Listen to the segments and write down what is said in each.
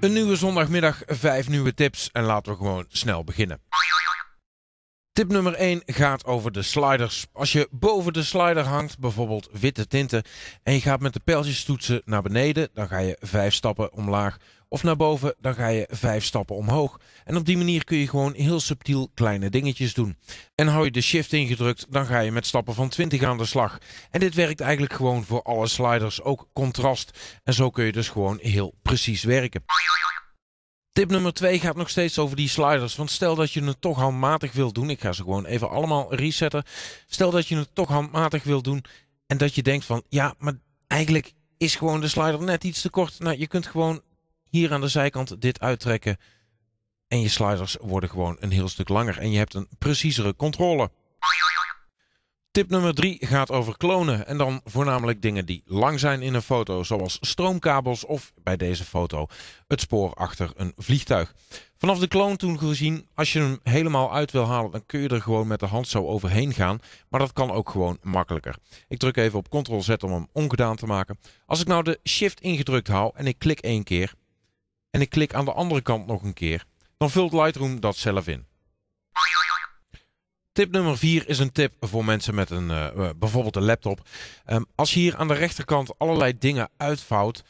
Een nieuwe zondagmiddag, vijf nieuwe tips en laten we gewoon snel beginnen. Tip nummer 1 gaat over de sliders. Als je boven de slider hangt, bijvoorbeeld witte tinten, en je gaat met de pijltjes toetsen naar beneden, dan ga je 5 stappen omlaag. Of naar boven, dan ga je 5 stappen omhoog. En op die manier kun je gewoon heel subtiel kleine dingetjes doen. En hou je de shift ingedrukt, dan ga je met stappen van 20 aan de slag. En dit werkt eigenlijk gewoon voor alle sliders, ook contrast. En zo kun je dus gewoon heel precies werken. Tip nummer 2 gaat nog steeds over die sliders. Want stel dat je het toch handmatig wil doen. Ik ga ze gewoon even allemaal resetten. Stel dat je het toch handmatig wil doen. En dat je denkt van ja, maar eigenlijk is gewoon de slider net iets te kort. Nou, je kunt gewoon hier aan de zijkant dit uittrekken. En je sliders worden gewoon een heel stuk langer. En je hebt een preciezere controle. Tip nummer 3 gaat over klonen en dan voornamelijk dingen die lang zijn in een foto, zoals stroomkabels of bij deze foto het spoor achter een vliegtuig. Vanaf de kloon toen gezien, als je hem helemaal uit wil halen, dan kun je er gewoon met de hand zo overheen gaan. Maar dat kan ook gewoon makkelijker. Ik druk even op Ctrl-Z om hem ongedaan te maken. Als ik nou de Shift ingedrukt hou en ik klik één keer en ik klik aan de andere kant nog een keer, dan vult Lightroom dat zelf in. Tip nummer 4 is een tip voor mensen met een, eh, eh, bijvoorbeeld een laptop. Ehm, als je hier aan de rechterkant allerlei dingen uitvouwt,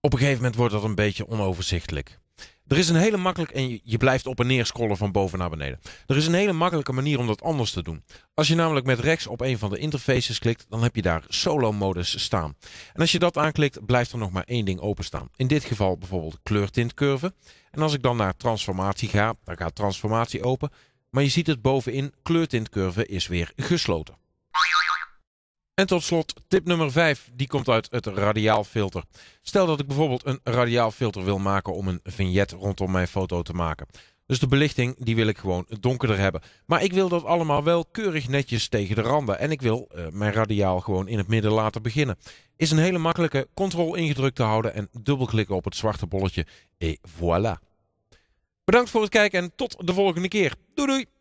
op een gegeven moment wordt dat een beetje onoverzichtelijk. Er is een hele makkelijke, en je blijft op en neer scrollen van boven naar beneden. Er is een hele makkelijke manier om dat anders te doen. Als je namelijk met rechts op een van de interfaces klikt, dan heb je daar solo modus staan. En als je dat aanklikt, blijft er nog maar één ding openstaan. In dit geval bijvoorbeeld kleurtintcurve. En als ik dan naar transformatie ga, dan gaat transformatie open. Maar je ziet het bovenin, kleurtintcurve is weer gesloten. En tot slot tip nummer 5, die komt uit het radiaalfilter. Stel dat ik bijvoorbeeld een radiaalfilter wil maken om een vignet rondom mijn foto te maken. Dus de belichting die wil ik gewoon donkerder hebben. Maar ik wil dat allemaal wel keurig netjes tegen de randen. En ik wil eh, mijn radiaal gewoon in het midden laten beginnen. Is een hele makkelijke control ingedrukt te houden en dubbelklikken op het zwarte bolletje. Et voilà. Bedankt voor het kijken en tot de volgende keer. Doei doei!